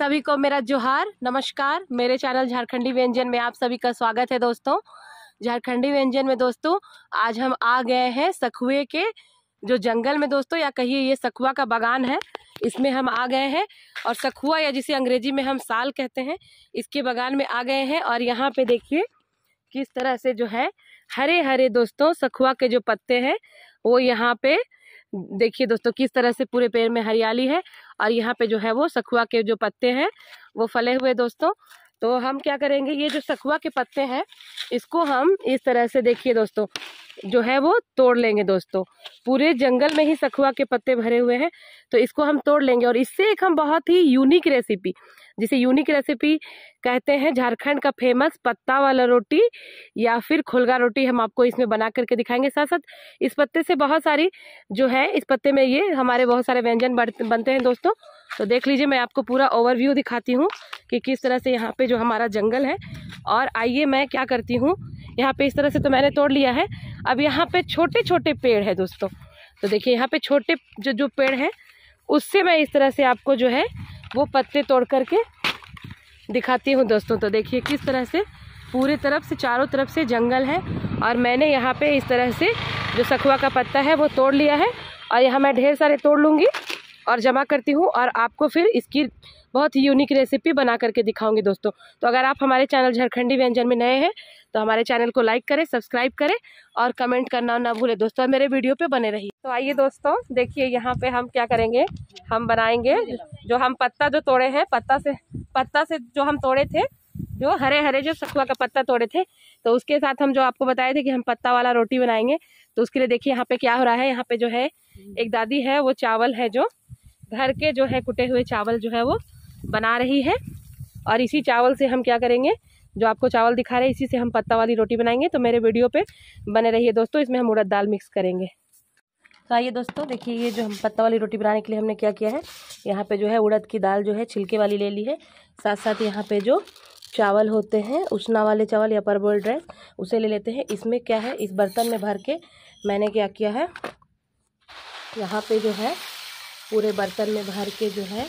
सभी को मेरा जोहार नमस्कार मेरे चैनल झारखंडी व्यंजन में आप सभी का स्वागत है दोस्तों झारखंडी व्यंजन में दोस्तों आज हम आ गए हैं सखुए के जो जंगल में दोस्तों या कहिए ये सखुआ का बागान है इसमें हम आ गए हैं और सखुआ या जिसे अंग्रेजी में हम साल कहते हैं इसके बागान में आ गए हैं और यहाँ पे देखिए किस तरह से जो है हरे हरे दोस्तों सखुआ के जो पत्ते हैं वो यहाँ पे देखिए दोस्तों किस तरह से पूरे पेड़ में हरियाली है और यहाँ पे जो है वो सखुआ के जो पत्ते हैं वो फले हुए दोस्तों तो हम क्या करेंगे ये जो सखुआ के पत्ते हैं इसको हम इस तरह से देखिए दोस्तों जो है वो तोड़ लेंगे दोस्तों पूरे जंगल में ही सखुआ के पत्ते भरे हुए हैं तो इसको हम तोड़ लेंगे और इससे एक हम बहुत ही यूनिक रेसिपी जिसे यूनिक रेसिपी कहते हैं झारखंड का फेमस पत्ता वाला रोटी या फिर खोलगा रोटी हम आपको इसमें बना करके दिखाएंगे साथ साथ इस पत्ते से बहुत सारी जो है इस पत्ते में ये हमारे बहुत सारे व्यंजन बनते हैं दोस्तों तो देख लीजिए मैं आपको पूरा ओवरव्यू दिखाती हूँ कि किस तरह से यहाँ पे जो हमारा जंगल है और आइए मैं क्या करती हूँ यहाँ पे इस तरह से तो मैंने तोड़ लिया है अब यहाँ पे छोटे छोटे पेड़ है दोस्तों तो देखिए यहाँ पे छोटे जो जो पेड़ है उससे मैं इस तरह से आपको जो है वो पत्ते तोड़ करके दिखाती हूँ दोस्तों तो देखिए किस तरह से पूरे तरफ से चारों तरफ से जंगल है और मैंने यहाँ पे इस तरह से जो सखुआ का पत्ता है वो तोड़ लिया है और यहाँ मैं ढेर सारे तोड़ लूँगी और जमा करती हूँ और आपको फिर इसकी बहुत ही यूनिक रेसिपी बना करके दिखाऊंगी दोस्तों तो अगर आप हमारे चैनल झारखंडी व्यंजन में नए हैं तो हमारे चैनल को लाइक करें सब्सक्राइब करें और कमेंट करना ना भूलें दोस्तों मेरे वीडियो पे बने रहिए तो आइए दोस्तों देखिए यहाँ पे हम क्या करेंगे हम बनाएंगे जो हम पत्ता जो तोड़े हैं पत्ता से पत्ता से जो हम तोड़े थे जो हरे हरे जो सखुआ का पत्ता तोड़े थे तो उसके साथ हम जो आपको बताए थे कि हम पत्ता वाला रोटी बनाएंगे तो उसके लिए देखिए यहाँ पे क्या हो रहा है यहाँ पे जो है एक दादी है वो चावल है जो भर के जो है कुटे हुए चावल जो है वो बना रही है और इसी चावल से हम क्या करेंगे जो आपको चावल दिखा रहे हैं इसी से हम पत्ता वाली रोटी बनाएंगे तो मेरे वीडियो पे बने रहिए दोस्तों इसमें हम उड़द दाल मिक्स करेंगे तो आइए दोस्तों देखिए ये जो हम पत्ता वाली रोटी बनाने के लिए हमने क्या किया है यहाँ पे जो है उड़द की दाल जो है छिलके वाली ले ली है साथ साथ यहाँ पे जो चावल होते हैं उसना वाले चावल या परबोल ड्रेस उसे ले लेते हैं इसमें क्या है इस बर्तन में भर के मैंने क्या किया है यहाँ पर जो है पूरे बर्तन में भर के जो है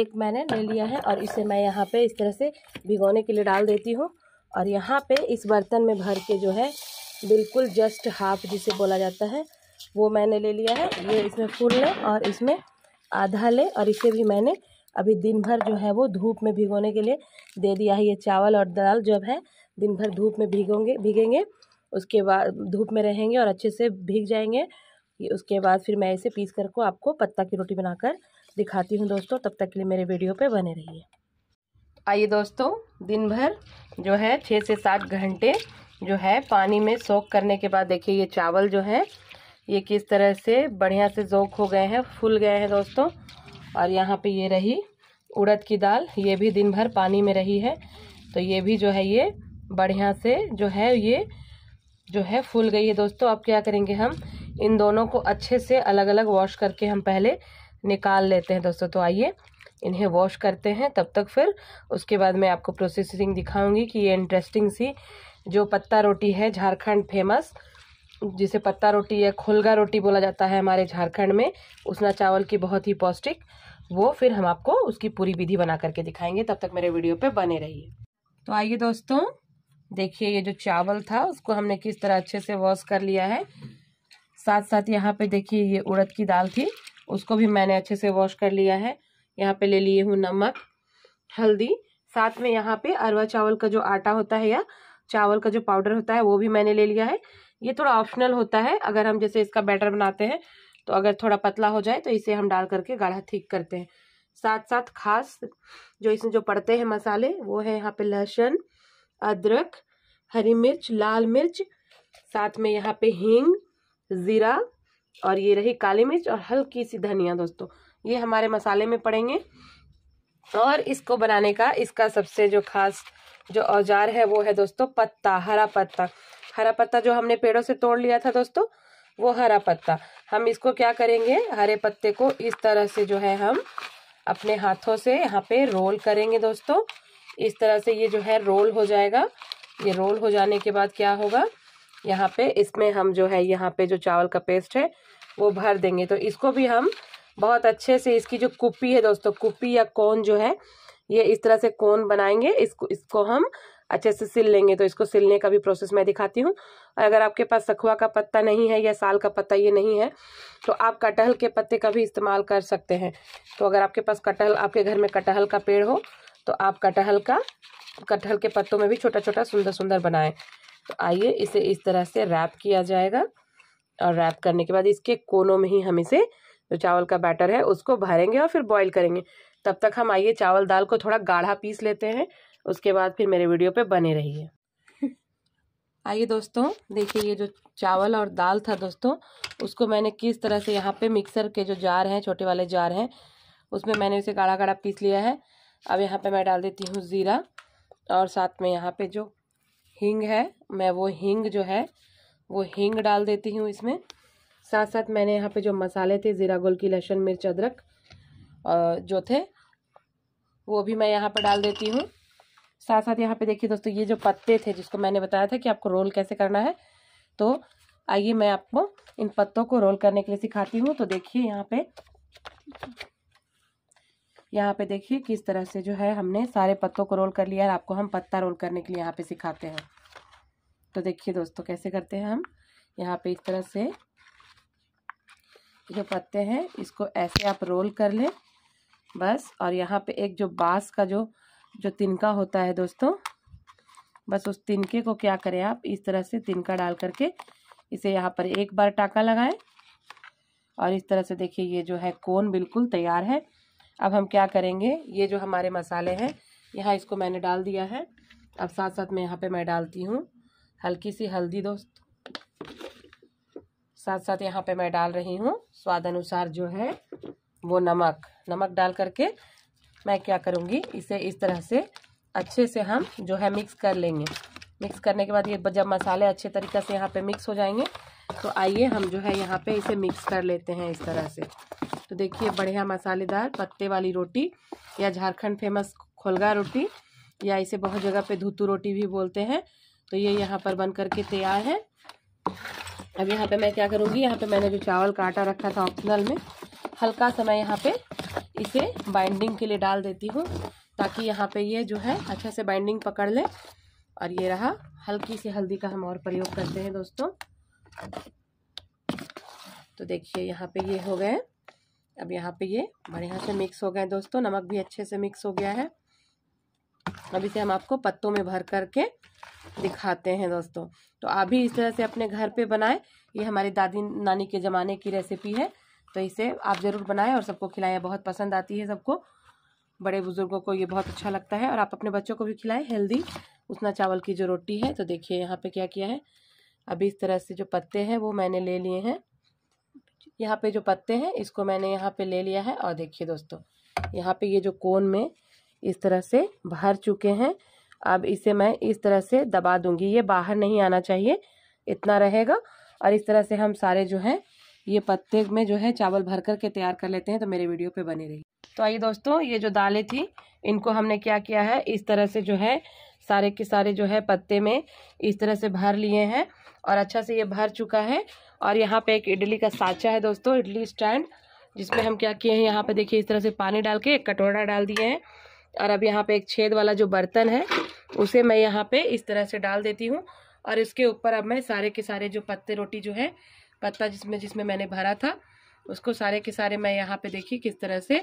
एक मैंने ले लिया है और इसे मैं यहाँ पे इस तरह से भिगोने के लिए डाल देती हूँ और यहाँ पे इस बर्तन में भर के जो है बिल्कुल जस्ट हाफ जिसे बोला जाता है वो मैंने ले लिया है ये इसमें फूल लें और इसमें आधा लें और इसे भी मैंने अभी दिन भर जो है वो धूप में भिगोने के लिए दे दिया है ये चावल और दाल जब है दिन भर धूप में भिगोंगे भिगेंगे उसके बाद धूप में रहेंगे और अच्छे से भीग जाएंगे कि उसके बाद फिर मैं इसे पीस कर को आपको पत्ता की रोटी बनाकर दिखाती हूँ दोस्तों तब तक के लिए मेरे वीडियो पे बने रहिए आइए दोस्तों दिन भर जो है छः से सात घंटे जो है पानी में सोख करने के बाद देखिए ये चावल जो है ये किस तरह से बढ़िया से जोक हो गए हैं फूल गए हैं दोस्तों और यहाँ पे ये रही उड़द की दाल ये भी दिन भर पानी में रही है तो ये भी जो है ये बढ़िया से जो है ये जो है फूल गई है दोस्तों अब क्या करेंगे हम इन दोनों को अच्छे से अलग अलग वॉश करके हम पहले निकाल लेते हैं दोस्तों तो आइए इन्हें वॉश करते हैं तब तक फिर उसके बाद मैं आपको प्रोसेसिंग दिखाऊंगी कि ये इंटरेस्टिंग सी जो पत्ता रोटी है झारखंड फेमस जिसे पत्ता रोटी या खुलगा रोटी बोला जाता है हमारे झारखंड में उसना चावल की बहुत ही पौष्टिक वो फिर हम आपको उसकी पूरी विधि बना करके दिखाएंगे तब तक मेरे वीडियो पर बने रहिए तो आइए दोस्तों देखिए ये जो चावल था उसको हमने किस तरह अच्छे से वॉश कर लिया है साथ साथ यहाँ पे देखिए ये उड़द की दाल थी उसको भी मैंने अच्छे से वॉश कर लिया है यहाँ पे ले लिए हूँ नमक हल्दी साथ में यहाँ पे अरवा चावल का जो आटा होता है या चावल का जो पाउडर होता है वो भी मैंने ले लिया है ये थोड़ा ऑप्शनल होता है अगर हम जैसे इसका बैटर बनाते हैं तो अगर थोड़ा पतला हो जाए तो इसे हम डाल करके गाढ़ा ठीक करते हैं साथ साथ खास जो इसमें जो पड़ते हैं मसाले वो है यहाँ पे लहसुन अदरक हरी मिर्च लाल मिर्च साथ में यहाँ पे हींग ज़ीरा और ये रही काली मिर्च और हल्की सी धनिया दोस्तों ये हमारे मसाले में पड़ेंगे और इसको बनाने का इसका सबसे जो खास जो औजार है वो है दोस्तों पत्ता हरा पत्ता हरा पत्ता जो हमने पेड़ों से तोड़ लिया था दोस्तों वो हरा पत्ता हम इसको क्या करेंगे हरे पत्ते को इस तरह से जो है हम अपने हाथों से यहाँ पे रोल करेंगे दोस्तों इस तरह से ये जो है रोल हो जाएगा ये रोल हो जाने के बाद क्या होगा यहाँ पे इसमें हम जो है यहाँ पे जो चावल का पेस्ट है वो भर देंगे तो इसको भी हम बहुत अच्छे से इसकी जो कुप्पी है दोस्तों कुप्पी या कोन जो है ये इस तरह से कोन बनाएंगे इसको इसको हम अच्छे से सिल लेंगे तो इसको सिलने का भी प्रोसेस मैं दिखाती हूँ और अगर आपके पास सखुआ का पत्ता नहीं है या साल का पत्ता ये नहीं है तो आप कटहल के पत्ते का भी इस्तेमाल कर सकते हैं तो अगर आपके पास कटहल आपके घर में कटहल का पेड़ हो तो आप कटहल का कटहल के पत्तों में भी छोटा छोटा सुंदर सुंदर बनाएं तो आइए इसे इस तरह से रैप किया जाएगा और रैप करने के बाद इसके कोनों में ही हम इसे जो चावल का बैटर है उसको भरेंगे और फिर बॉईल करेंगे तब तक हम आइए चावल दाल को थोड़ा गाढ़ा पीस लेते हैं उसके बाद फिर मेरे वीडियो पे बने रहिए आइए दोस्तों देखिए ये जो चावल और दाल था दोस्तों उसको मैंने किस तरह से यहाँ पे मिक्सर के जो जार हैं छोटे वाले जार हैं उसमें मैंने उसे गाढ़ा गाढ़ा पीस लिया है अब यहाँ पर मैं डाल देती हूँ ज़ीरा और साथ में यहाँ पर जो हींग है मैं वो हींग जो है वो हींग डाल देती हूँ इसमें साथ साथ मैंने यहाँ पे जो मसाले थे ज़ीरा गोल की लहसुन मिर्च अदरक जो थे वो भी मैं यहाँ पर डाल देती हूँ साथ साथ यहाँ पे देखिए दोस्तों ये जो पत्ते थे जिसको मैंने बताया था कि आपको रोल कैसे करना है तो आइए मैं आपको इन पत्तों को रोल करने के लिए सिखाती हूँ तो देखिए यहाँ पे यहाँ पे देखिए किस तरह से जो है हमने सारे पत्तों को रोल कर लिया है आपको हम पत्ता रोल करने के लिए यहाँ पे सिखाते हैं तो देखिए दोस्तों कैसे करते हैं हम यहाँ पे इस तरह से जो पत्ते हैं इसको ऐसे आप रोल कर लें बस और यहाँ पे एक जो बाँस का जो जो तिनका होता है दोस्तों बस उस तिनके को क्या करें आप इस तरह से तिनका डाल करके इसे यहाँ पर एक बार टाका लगाएं और इस तरह से देखिए ये जो है कोन बिल्कुल तैयार है अब हम क्या करेंगे ये जो हमारे मसाले हैं यहाँ इसको मैंने डाल दिया है अब साथ साथ में यहाँ पे मैं डालती हूँ हल्की सी हल्दी दोस्त साथ साथ यहाँ पे मैं डाल रही हूँ स्वाद अनुसार जो है वो नमक नमक डाल करके मैं क्या करूँगी इसे इस तरह से अच्छे से हम जो है मिक्स कर लेंगे मिक्स करने के बाद ये जब मसाले अच्छे तरीके से यहाँ पे मिक्स हो जाएंगे तो आइए हम जो है यहाँ पे इसे मिक्स कर लेते हैं इस तरह से तो देखिए बढ़िया मसालेदार पत्ते वाली रोटी या झारखंड फेमस खोलगा रोटी या इसे बहुत जगह पे धुतू रोटी भी बोलते हैं तो ये यहाँ पर बन करके तैयार है अब यहाँ पे मैं क्या करूँगी यहाँ पे मैंने जो चावल का आटा रखा था ऑप्शनल में हल्का सा मैं यहाँ पे इसे बाइंडिंग के लिए डाल देती हूँ ताकि यहाँ पे ये जो है अच्छे से बाइंडिंग पकड़ ले और ये रहा हल्की सी हल्दी का हम और प्रयोग करते हैं दोस्तों तो देखिए यहाँ पे ये हो गए अब यहाँ पे ये बढ़िया से मिक्स हो गए दोस्तों नमक भी अच्छे से मिक्स हो गया है अब इसे हम आपको पत्तों में भर करके दिखाते हैं दोस्तों तो आप भी इस तरह से अपने घर पे बनाएं ये हमारी दादी नानी के ज़माने की रेसिपी है तो इसे आप ज़रूर बनाएं और सबको खिलाएं बहुत पसंद आती है सबको बड़े बुज़ुर्गों को ये बहुत अच्छा लगता है और आप अपने बच्चों को भी खिलाएं हेल्दी उसना चावल की जो रोटी है तो देखिए यहाँ पर क्या किया है अभी इस तरह से जो पत्ते हैं वो मैंने ले लिए हैं यहाँ पे जो पत्ते हैं इसको मैंने यहाँ पर ले लिया है और देखिए दोस्तों यहाँ पर ये जो कोन में इस तरह से भर चुके हैं अब इसे मैं इस तरह से दबा दूंगी ये बाहर नहीं आना चाहिए इतना रहेगा और इस तरह से हम सारे जो हैं ये पत्ते में जो है चावल भर करके तैयार कर लेते हैं तो मेरे वीडियो पे बने रही तो आइए दोस्तों ये जो दालें थी इनको हमने क्या किया है इस तरह से जो है सारे के सारे जो है पत्ते में इस तरह से भर लिए हैं और अच्छा से ये भर चुका है और यहाँ पे एक इडली का साँचा है दोस्तों इडली स्टैंड जिसमें हम क्या किए हैं यहाँ पे देखिए इस तरह से पानी डाल के एक कटोरा डाल दिए हैं और अब यहाँ पे एक छेद वाला जो बर्तन है उसे मैं यहाँ पे इस तरह से डाल देती हूँ और इसके ऊपर अब मैं सारे के सारे जो पत्ते रोटी जो है पत्ता जिसमें जिसमें मैंने भरा था उसको सारे के सारे मैं यहाँ पे देखिए किस तरह से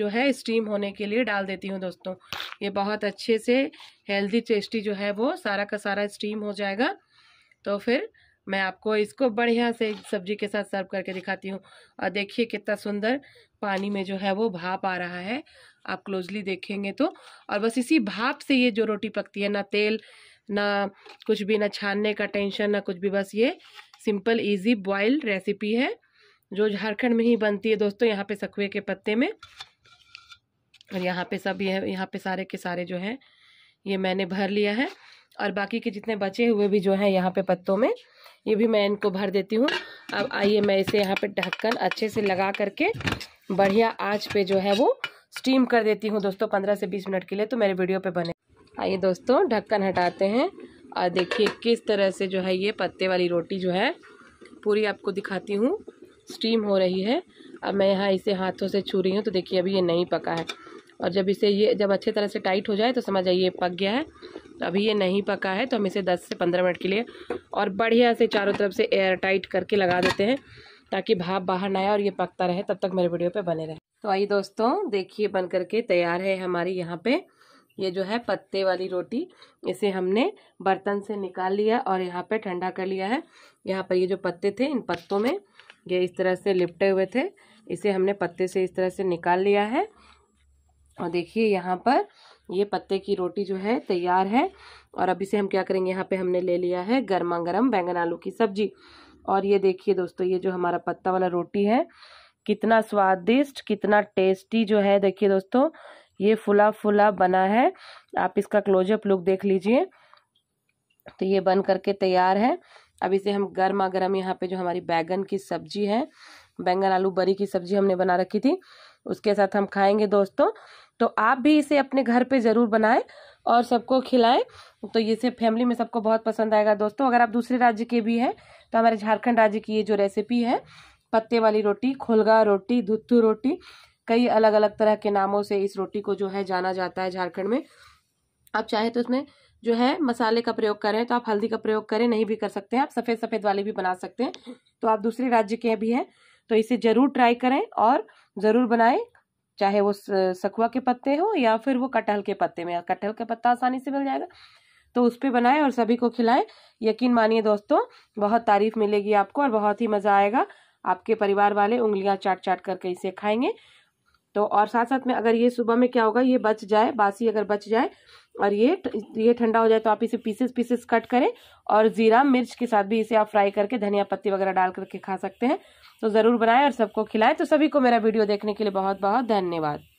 जो है स्टीम होने के लिए डाल देती हूँ दोस्तों ये बहुत अच्छे से हेल्दी टेस्टी जो है वो सारा का सारा स्टीम हो जाएगा तो फिर मैं आपको इसको बढ़िया से सब्जी के साथ सर्व करके दिखाती हूँ और देखिए कितना सुंदर पानी में जो है वो भाप आ रहा है आप क्लोजली देखेंगे तो और बस इसी भाप से ये जो रोटी पकती है ना तेल ना कुछ भी ना छानने का टेंशन ना कुछ भी बस ये सिंपल इजी बॉइल्ड रेसिपी है जो झारखंड में ही बनती है दोस्तों यहाँ पे सखुए के पत्ते में और यहाँ पे सब ये यहाँ पे सारे के सारे जो हैं ये मैंने भर लिया है और बाकी के जितने बचे हुए भी जो हैं यहाँ पे पत्तों में ये भी मैं इनको भर देती हूँ अब आइए मैं इसे यहाँ पे ढक्कन अच्छे से लगा करके बढ़िया आँच पे जो है वो स्टीम कर देती हूँ दोस्तों पंद्रह से बीस मिनट के लिए तो मेरे वीडियो पे बने आइए दोस्तों ढक्कन हटाते हैं और देखिए किस तरह से जो है ये पत्ते वाली रोटी जो है पूरी आपको दिखाती हूँ स्टीम हो रही है अब मैं यहाँ इसे हाथों से छू रही हूँ तो देखिए अभी ये नहीं पका है और जब इसे ये जब अच्छे तरह से टाइट हो जाए तो समझ आइए पक गया है तो अभी ये नहीं पका है तो हम इसे 10 से 15 मिनट के लिए और बढ़िया से चारों तरफ से एयर टाइट करके लगा देते हैं ताकि भाप बाहर ना आए और ये पकता रहे तब तक मेरे वीडियो पर बने रहे तो आइए दोस्तों देखिए बन करके तैयार है हमारी यहाँ पे ये जो है पत्ते वाली रोटी इसे हमने बर्तन से निकाल लिया और यहाँ पे ठंडा कर लिया है यहाँ पर ये जो पत्ते थे इन पत्तों में ये इस तरह से लिपटे हुए थे इसे हमने पत्ते से इस तरह से निकाल लिया है और देखिए यहाँ पर ये पत्ते की रोटी जो है तैयार है और अभी से हम क्या करेंगे यहाँ पे हमने ले लिया है गर्मा गर्म बैंगन आलू की सब्जी और ये देखिए दोस्तों ये जो हमारा पत्ता वाला रोटी है कितना स्वादिष्ट कितना टेस्टी जो है देखिए दोस्तों ये फुला फुला बना है आप इसका क्लोजअप लुक देख लीजिए तो ये बन करके तैयार है अब इसे हम गर्मा गर्म यहाँ पे जो हमारी बैगन की सब्जी है बैंगन आलू बरी की सब्जी हमने बना रखी थी उसके साथ हम खाएंगे दोस्तों तो आप भी इसे अपने घर पे ज़रूर बनाएं और सबको खिलाएं तो ये से फैमिली में सबको बहुत पसंद आएगा दोस्तों अगर आप दूसरे राज्य के भी हैं तो हमारे झारखंड राज्य की ये जो रेसिपी है पत्ते वाली रोटी खुलगा रोटी धुत्थू रोटी कई अलग अलग तरह के नामों से इस रोटी को जो है जाना जाता है झारखंड में आप चाहे तो उसमें जो है मसाले का प्रयोग करें तो आप हल्दी का प्रयोग करें नहीं भी कर सकते हैं आप सफ़ेद सफ़ेद वाले भी बना सकते हैं तो आप दूसरे राज्य के भी हैं तो इसे ज़रूर ट्राई करें और ज़रूर बनाएं चाहे वो सखुआ के पत्ते हो या फिर वो कटहल के पत्ते में कटहल का पत्ता आसानी से मिल जाएगा तो उस पर बनाएं और सभी को खिलाएं यकीन मानिए दोस्तों बहुत तारीफ़ मिलेगी आपको और बहुत ही मज़ा आएगा आपके परिवार वाले उंगलियां चाट चाट करके इसे खाएंगे तो और साथ साथ में अगर ये सुबह में क्या होगा ये बच जाए बासी अगर बच जाए और ये ये ठंडा हो जाए तो आप इसे पीसेस पीसेस कट करें और ज़ीरा मिर्च के साथ भी इसे आप फ्राई करके धनिया पत्ती वगैरह डाल करके खा सकते हैं तो ज़रूर बनाएं और सबको खिलाएं तो सभी को मेरा वीडियो देखने के लिए बहुत बहुत धन्यवाद